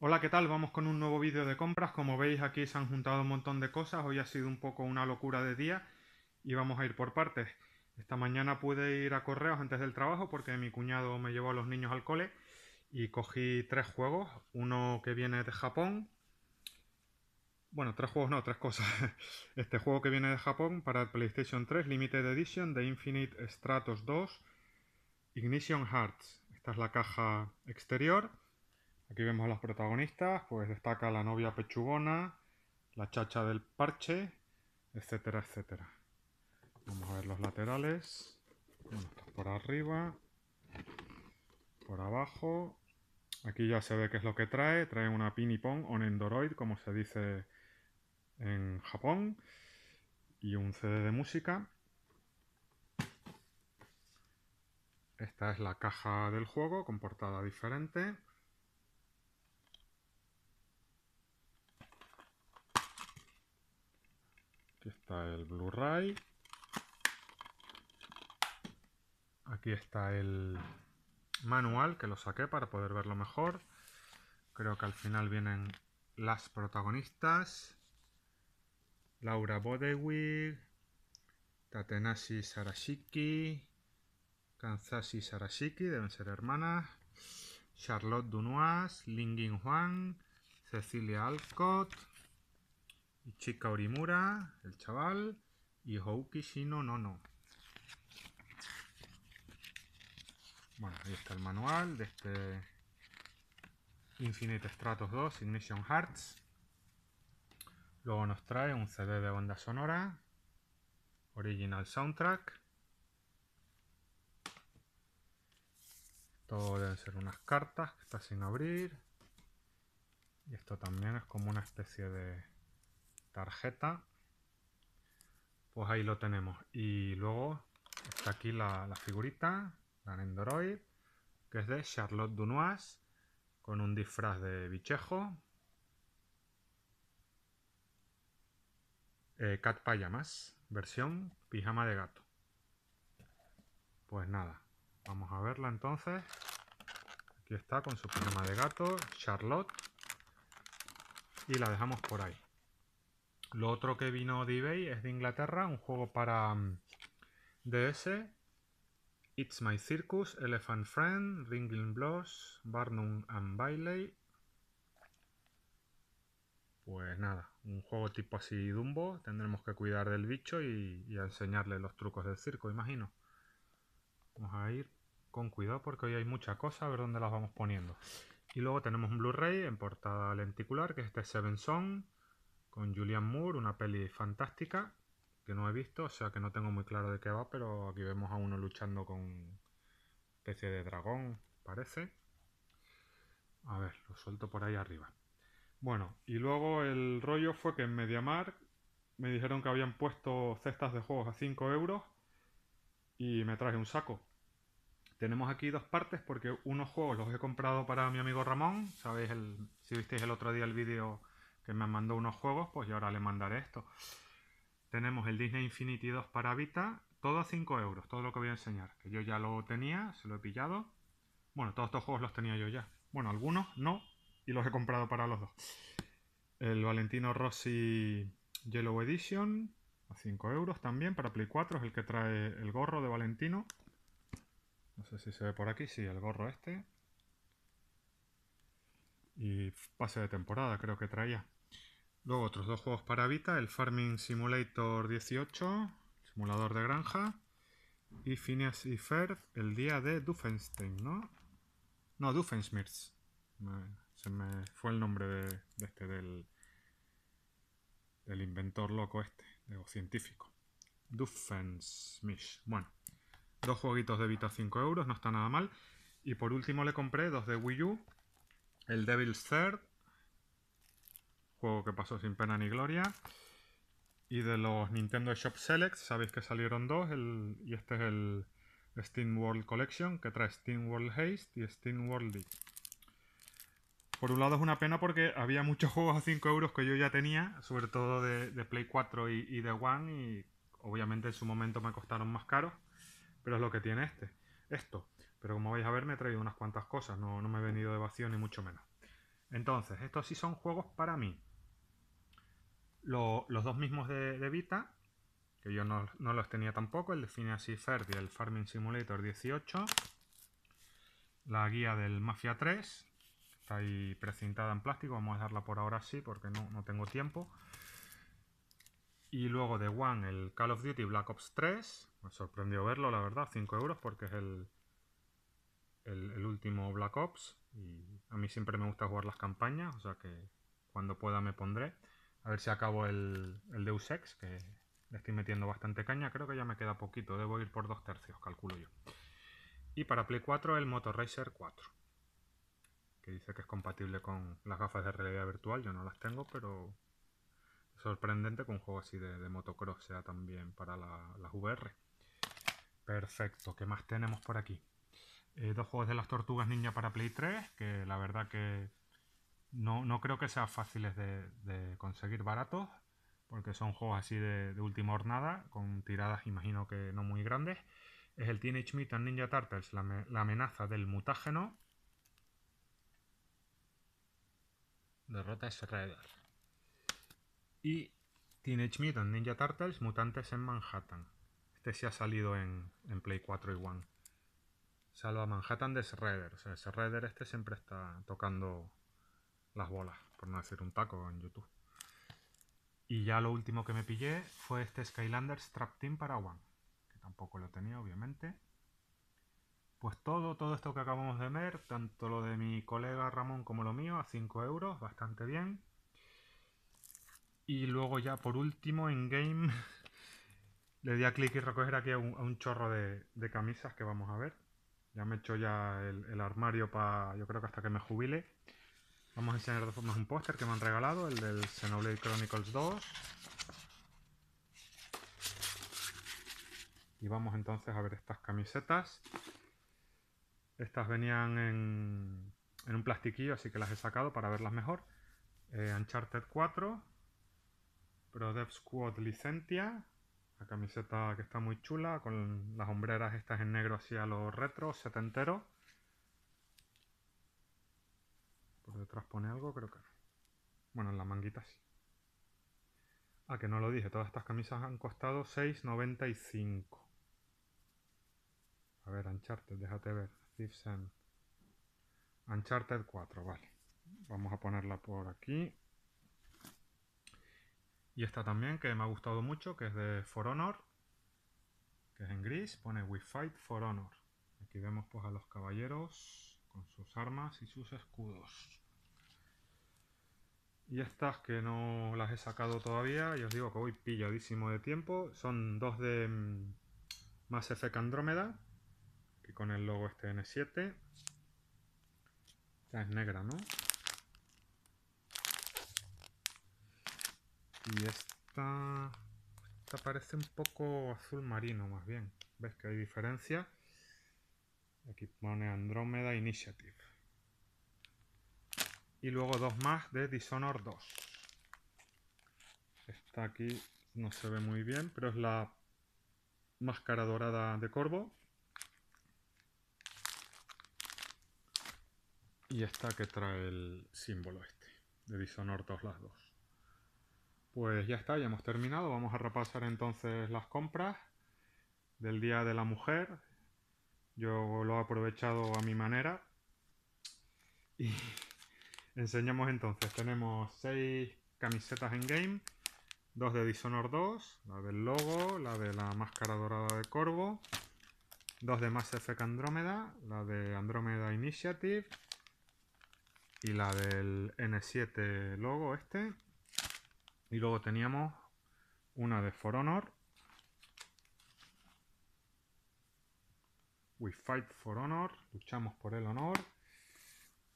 Hola, ¿qué tal? Vamos con un nuevo vídeo de compras. Como veis aquí se han juntado un montón de cosas. Hoy ha sido un poco una locura de día y vamos a ir por partes. Esta mañana pude ir a correos antes del trabajo porque mi cuñado me llevó a los niños al cole y cogí tres juegos. Uno que viene de Japón. Bueno, tres juegos no, tres cosas. Este juego que viene de Japón para PlayStation 3 Limited Edition de Infinite Stratos 2 Ignition Hearts. Esta es la caja exterior Aquí vemos a las protagonistas, pues destaca la novia pechugona, la chacha del parche, etcétera, etcétera. Vamos a ver los laterales. Bueno, por arriba, por abajo. Aquí ya se ve qué es lo que trae. Trae una pong o Nendoroid, como se dice en Japón. Y un CD de música. Esta es la caja del juego con portada diferente. Aquí está el Blu-ray. Aquí está el manual que lo saqué para poder verlo mejor. Creo que al final vienen las protagonistas. Laura Bodewig, Tatenashi Sarashiki, Kanzashi Sarashiki, deben ser hermanas, Charlotte Dunois, Lingin Juan Cecilia Alcott, Ichika Orimura, el chaval, y Houki Shino Nono. Bueno, ahí está el manual de este Infinite Stratos 2, Ignition Hearts. Luego nos trae un CD de banda sonora, original soundtrack. Todo deben ser unas cartas que está sin abrir. Y esto también es como una especie de tarjeta pues ahí lo tenemos y luego está aquí la, figurita la Nendoroid que es de Charlotte Dunois con un disfraz de bichejo eh, Cat Pajamas versión pijama de gato pues nada vamos a verla entonces aquí está con su pijama de gato Charlotte y la dejamos por ahí lo otro que vino de eBay es de Inglaterra, un juego para mm, DS. It's My Circus, Elephant Friend, Ringling Bloss, Barnum and Bailey. Pues nada, un juego tipo así Dumbo. Tendremos que cuidar del bicho y, enseñarle los trucos del circo, imagino. Vamos a ir con cuidado porque hoy hay mucha cosa, a ver dónde las vamos poniendo. Y luego tenemos un Blu-ray en portada lenticular, que es este Seven Song con Julian Moore, una peli fantástica que no he visto, o sea que no tengo muy claro de qué va, pero aquí vemos a uno luchando con especie de dragón, parece. A ver, lo suelto por ahí arriba. Bueno, y luego el rollo fue que en Mediamar me dijeron que habían puesto cestas de juegos a 5 euros y me traje un saco. Tenemos aquí dos partes porque unos juegos los he comprado para mi amigo Ramón. Sabéis, el, si visteis el otro día el vídeo que me mandó unos juegos, pues yo ahora le mandaré esto. Tenemos el Disney Infinity 2 para Vita, todo a 5 euros, todo lo que voy a enseñar. Que yo ya lo tenía, se lo he pillado. Bueno, todos estos juegos los tenía yo ya. Bueno, algunos no, y los he comprado para los dos. El Valentino Rossi Yellow Edition, a 5 euros también, para Play 4, es el que trae el gorro de Valentino. No sé si se ve por aquí, sí, el gorro este. Y pase de temporada creo que traía. Luego otros dos juegos para Vita, el Farming Simulator 18, simulador de granja, y Phineas y Ferb, el día de Duffenstein, ¿no? No, Duffensmirz. se me fue el nombre de, este, del, del inventor loco este, o científico. Duffensmish. Bueno, dos jueguitos de Vita 5 euros, no está nada mal. Y por último le compré dos de Wii U, el Devil's Third juego que pasó sin pena ni gloria. Y de los Nintendo Shop Select, sabéis que salieron dos, y este es el Steam World Collection, que trae Steam World Haste y Steam World League. Por un lado es una pena porque había muchos juegos a 5 euros que yo ya tenía, sobre todo de, Play 4 y, de One, y obviamente en su momento me costaron más caros, pero es lo que tiene este, esto. Pero como vais a ver me he traído unas cuantas cosas, no, no me he venido de vacío ni mucho menos. Entonces, estos sí son juegos para mí los dos mismos de, Vita, que yo no, los tenía tampoco, el de y Fair y el Farming Simulator 18. La guía del Mafia 3, está ahí precintada en plástico, vamos a dejarla por ahora así porque no, tengo tiempo. Y luego de One, el Call of Duty Black Ops 3. Me sorprendió verlo, la verdad, 5 euros porque es el, el, último Black Ops. Y a mí siempre me gusta jugar las campañas, o sea que cuando pueda me pondré. A ver si acabo el, el Deus Ex, que le estoy metiendo bastante caña. Creo que ya me queda poquito, debo ir por dos tercios, calculo yo. Y para Play 4 el Motor Racer 4. Que dice que es compatible con las gafas de realidad virtual. Yo no las tengo, pero es sorprendente que un juego así de, motocross sea también para las VR. Perfecto, ¿qué más tenemos por aquí? Eh, dos juegos de las tortugas ninja para Play 3, que la verdad que no, creo que sean fáciles de, conseguir baratos, porque son juegos así de, última hornada, con tiradas imagino que no muy grandes. Es el Teenage Mutant Ninja Turtles, la, amenaza del mutágeno. Derrota a Shredder. Y Teenage Mutant Ninja Turtles, Mutantes en Manhattan. Este sí ha salido en, Play 4 y 1 Salva Manhattan de Shredder. O sea, Shredder este siempre está tocando las bolas, por no decir un taco en YouTube. Y ya lo último que me pillé fue este Skylanders Trap Team para One, que tampoco lo tenía, obviamente. Pues todo, todo esto que acabamos de ver, tanto lo de mi colega Ramón como lo mío, a 5 euros, bastante bien. Y luego ya por último en game le di a clic y recoger aquí un, chorro de, camisas que vamos a ver. Ya me he hecho ya el armario para, yo creo que hasta que me jubile. Vamos a enseñar de forma un póster que me han regalado, el del Xenoblade Chronicles 2. Y vamos entonces a ver estas camisetas. Estas venían en, un plastiquillo, así que las he sacado para verlas mejor. Eh, Uncharted 4, Prodev Squad Licentia, la camiseta que está muy chula, con las hombreras estas en negro así a lo retro, setentero. ¿Por detrás pone algo? Creo que no. Bueno, en la manguita sí. Ah, que no lo dije. Todas estas camisas han costado 6.95. A ver, Uncharted, déjate ver. Uncharted 4, vale. Vamos a ponerla por aquí. Y esta también, que me ha gustado mucho, que es de For Honor. Que es en gris. Pone We Fight For Honor. Aquí vemos pues a los caballeros con sus armas y sus escudos. Y estas que no las he sacado todavía, y os digo que voy pilladísimo de tiempo, son dos de más mm, Effect Andrómeda, que con el logo este N7. Esta es negra, ¿no? Y esta... Esta parece un poco azul marino, más bien. ¿Ves que hay diferencia? Aquí pone Andromeda Initiative. Y luego dos más de Dishonor 2. Esta aquí no se ve muy bien, pero es la máscara dorada de Corvo. Y esta que trae el símbolo este, de Dishonor 2 las dos. Pues ya está, ya hemos terminado. Vamos a repasar entonces las compras del Día de la Mujer, yo lo he aprovechado a mi manera. Y enseñamos entonces. Tenemos seis camisetas en game. Dos de Dishonored 2. La del logo. La de la máscara dorada de Corvo. Dos de Mass Effect Andromeda, La de Andromeda Initiative. Y la del N7 logo este. Y luego teníamos una de For Honor We Fight for Honor, luchamos por el honor.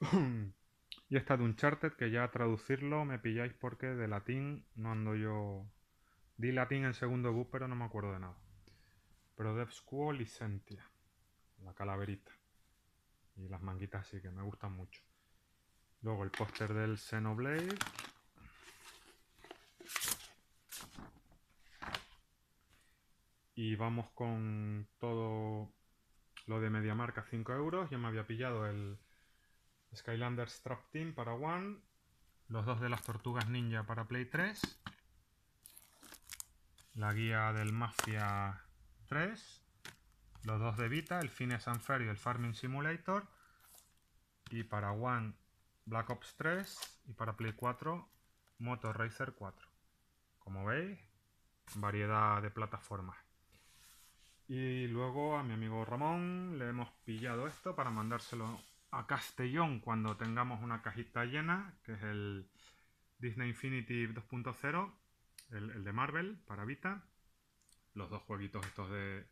y esta de Uncharted, que ya a traducirlo me pilláis porque de latín no ando yo. Di latín en segundo bus, pero no me acuerdo de nada. Pero Devsquo Licentia, la calaverita. Y las manguitas sí que me gustan mucho. Luego el póster del Xenoblade. Y vamos con todo lo de media marca 5 euros. Ya me había pillado el Skylanders Trap Team para One. Los dos de las Tortugas Ninja para Play 3. La guía del Mafia 3. Los dos de Vita, el Fine and Fair y el Farming Simulator. Y para One, Black Ops 3. Y para Play 4, Motor Racer 4. Como veis, variedad de plataformas. Y luego a mi amigo Ramón le hemos pillado esto para mandárselo a Castellón cuando tengamos una cajita llena, que es el Disney Infinity 2.0, el, de Marvel para Vita. Los dos jueguitos estos de,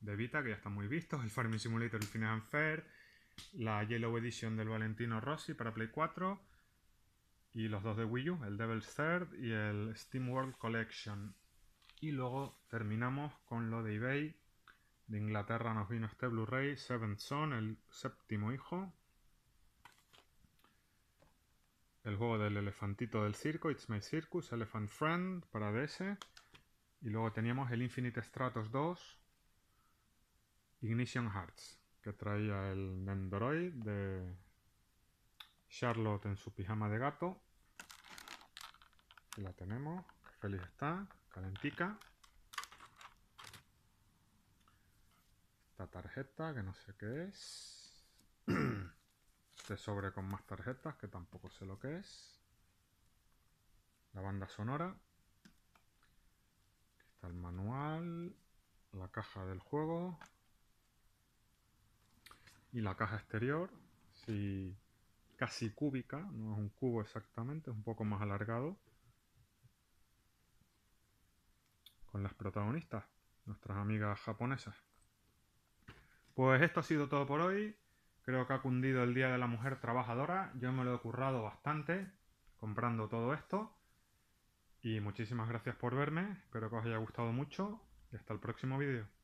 Vita que ya están muy vistos, el Farming Simulator y Fair, la Yellow Edition del Valentino Rossi para Play 4 y los dos de Wii U, el Devil's Third y el Steam World Collection. Y luego terminamos con lo de eBay de Inglaterra nos vino este Blu-ray, Seventh Son, el séptimo hijo. El juego del elefantito del circo, It's My Circus, Elephant Friend para DS. Y luego teníamos el Infinite Stratos 2, Ignition Hearts, que traía el Nendoroid de Charlotte en su pijama de gato. Aquí la tenemos, feliz está, calentica. tarjeta que no sé qué es. Este sobre con más tarjetas que tampoco sé lo que es. La banda sonora. está el manual. La caja del juego. Y la caja exterior. Sí, casi cúbica. No es un cubo exactamente, es un poco más alargado. Con las protagonistas, nuestras amigas japonesas. Pues esto ha sido todo por hoy. Creo que ha cundido el Día de la Mujer Trabajadora. Yo me lo he currado bastante comprando todo esto. Y muchísimas gracias por verme. Espero que os haya gustado mucho. Y hasta el próximo vídeo.